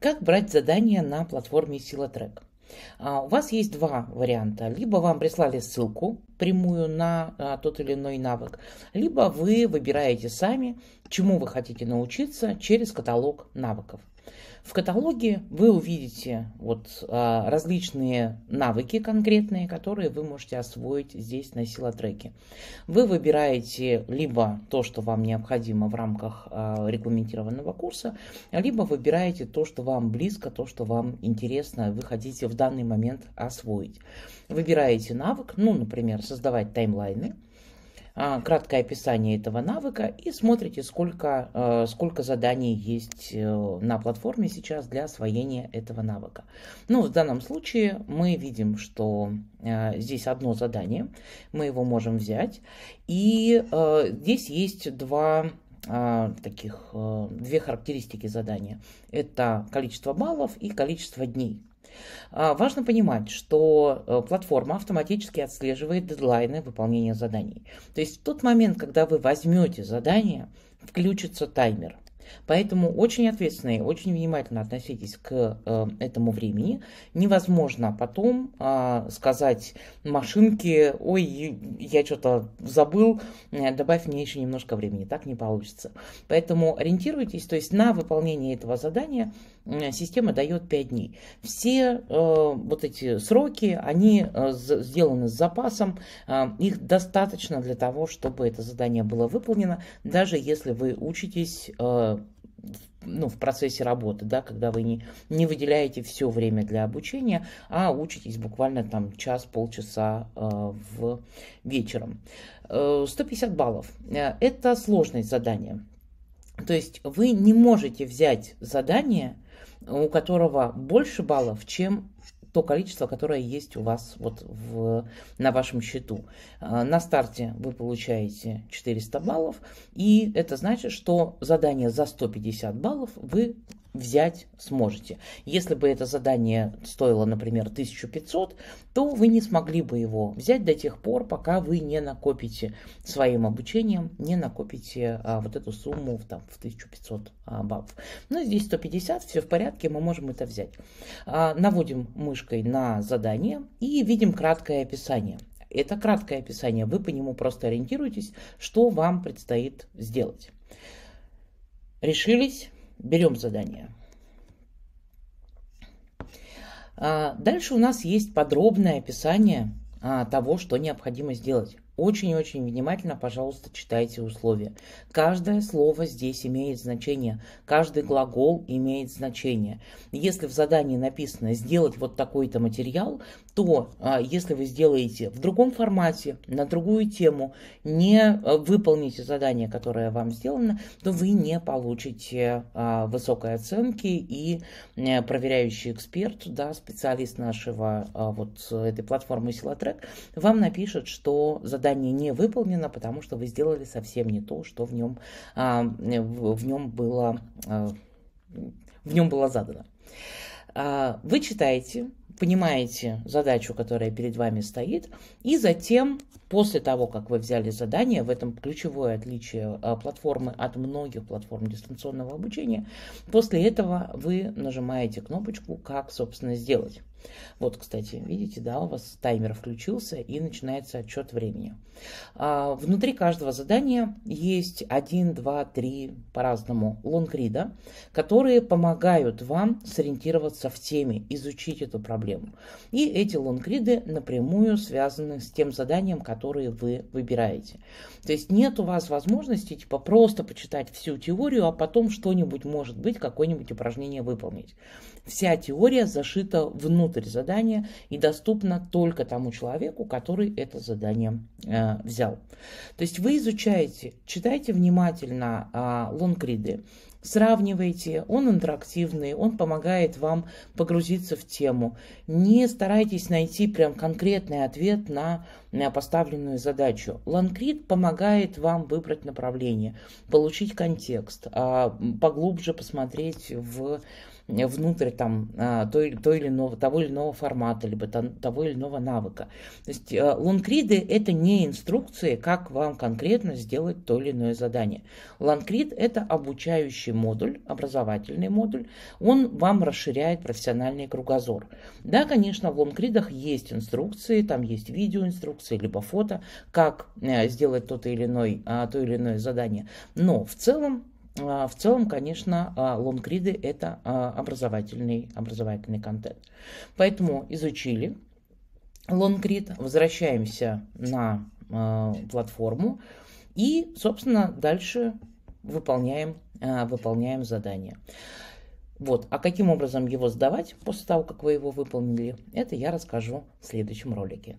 Как брать задания на платформе Сила Трек? А, у вас есть два варианта. Либо вам прислали ссылку прямую на а, тот или иной навык, либо вы выбираете сами, чему вы хотите научиться через каталог навыков. В каталоге вы увидите вот а, различные навыки конкретные, которые вы можете освоить здесь на силотреке. Вы выбираете либо то, что вам необходимо в рамках а, регламентированного курса, либо выбираете то, что вам близко, то, что вам интересно, вы хотите в данный момент освоить. Выбираете навык, ну, например, создавать таймлайны, а, краткое описание этого навыка и смотрите, сколько, э, сколько заданий есть э, на платформе сейчас для освоения этого навыка. Ну, в данном случае мы видим, что э, здесь одно задание, мы его можем взять, и здесь есть два таких две характеристики задания. Это количество баллов и количество дней. А, важно понимать, что э, платформа автоматически отслеживает дедлайны выполнения заданий. То есть в тот момент, когда вы возьмете задание, включится таймер. Поэтому очень ответственно и очень внимательно относитесь к э, этому времени. Невозможно потом э, сказать машинке, ой, я что-то забыл, э, добавь мне еще немножко времени. Так не получится. Поэтому ориентируйтесь, то есть на выполнение этого задания система дает 5 дней. Все э, вот эти сроки, они э, сделаны с запасом, э, их достаточно для того, чтобы это задание было выполнено, даже если вы учитесь ну, в процессе работы, да, когда вы не, не выделяете все время для обучения, а учитесь буквально там час-полчаса э, в вечером. Э, 150 баллов. Э, это сложность задания. То есть вы не можете взять задание у которого больше баллов, чем то количество, которое есть у вас вот в, на вашем счету. А, на старте вы получаете 400 баллов, и это значит, что задание за 150 баллов вы взять сможете. Если бы это задание стоило, например, 1500, то вы не смогли бы его взять до тех пор, пока вы не накопите своим обучением, не накопите а, вот эту сумму в, там, в 1500 а, бабов. Ну, здесь 150, все в порядке, мы можем это взять. А, наводим мышкой на задание и видим краткое описание. Это краткое описание, вы по нему просто ориентируйтесь, что вам предстоит сделать. Решились? Берем задание. А, дальше у нас есть подробное описание а, того, что необходимо сделать. Очень-очень внимательно, пожалуйста, читайте условия. Каждое слово здесь имеет значение, каждый глагол имеет значение. Если в задании написано «сделать вот такой-то материал», то а, если вы сделаете в другом формате, на другую тему, не э, выполните задание, которое вам сделано, то вы не получите а, высокой оценки и э, проверяющий эксперт, да, специалист нашего а, вот э, этой платформы Силатрек, вам напишет, что задание задание не выполнено, потому что вы сделали совсем не то, что в нем, а, в, в нем было, а, в нем было задано. А, вы читаете, понимаете задачу, которая перед вами стоит, и затем, после того, как вы взяли задание, в этом ключевое отличие а, платформы от многих платформ дистанционного обучения, после этого вы нажимаете кнопочку «Как, собственно, сделать». Вот, кстати, видите, да, у вас таймер включился и начинается отчет времени. А, внутри каждого задания есть 1, 2, 3 по-разному лонгрида, которые помогают вам сориентироваться в теме, изучить эту проблему. И эти лонгриды напрямую связаны с тем заданием, которое вы выбираете. То есть нет у вас возможности типа просто почитать всю теорию, а потом что-нибудь может быть, какое-нибудь упражнение выполнить. Вся теория зашита внутрь внутрь задания и доступно только тому человеку, который это задание э, взял. То есть вы изучаете, читайте внимательно э, лонгриды, Сравнивайте, он интерактивный, он помогает вам погрузиться в тему. Не старайтесь найти прям конкретный ответ на, поставленную задачу. Ланкрит помогает вам выбрать направление, получить контекст, а, поглубже посмотреть в внутрь там а, той, той или иного, того или иного формата, либо того или иного навыка. То есть а, ланкриды это не инструкции, как вам конкретно сделать то или иное задание. Ланкрид – это обучающий следующий модуль, образовательный модуль, он вам расширяет профессиональный кругозор. Да, конечно, в лонгридах есть инструкции, там есть видеоинструкции, либо фото, как э, сделать то или иной, а, то или иное задание. Но в целом а, в целом, конечно, а, лонгриды – это образовательный, образовательный контент. Поэтому изучили лонгрид, возвращаемся на платформу и, собственно, дальше выполняем Э, выполняем задание. Вот. А каким образом его сдавать после того, как вы его выполнили, это я расскажу в следующем ролике.